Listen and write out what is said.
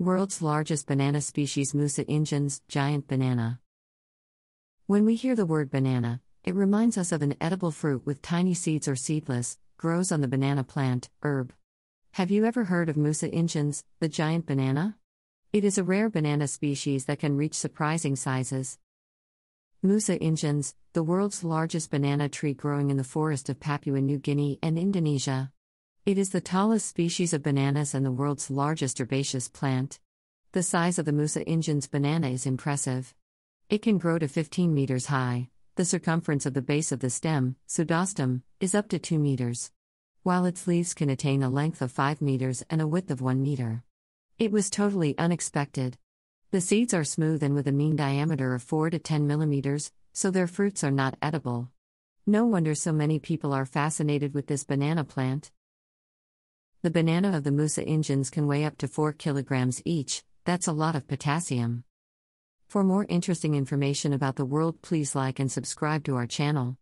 World's largest banana species Musa ingens, giant banana. When we hear the word banana, it reminds us of an edible fruit with tiny seeds or seedless, grows on the banana plant, herb. Have you ever heard of Musa ingens, the giant banana? It is a rare banana species that can reach surprising sizes. Musa ingens, the world's largest banana tree growing in the forest of Papua New Guinea and Indonesia. It is the tallest species of bananas and the world's largest herbaceous plant. The size of the Musa ingens banana is impressive. It can grow to 15 meters high. The circumference of the base of the stem, pseudostem, is up to 2 meters. While its leaves can attain a length of 5 meters and a width of 1 meter. It was totally unexpected. The seeds are smooth and with a mean diameter of 4 to 10 millimeters, so their fruits are not edible. No wonder so many people are fascinated with this banana plant. The banana of the Musa engines can weigh up to 4 kilograms each, that's a lot of potassium. For more interesting information about the world, please like and subscribe to our channel.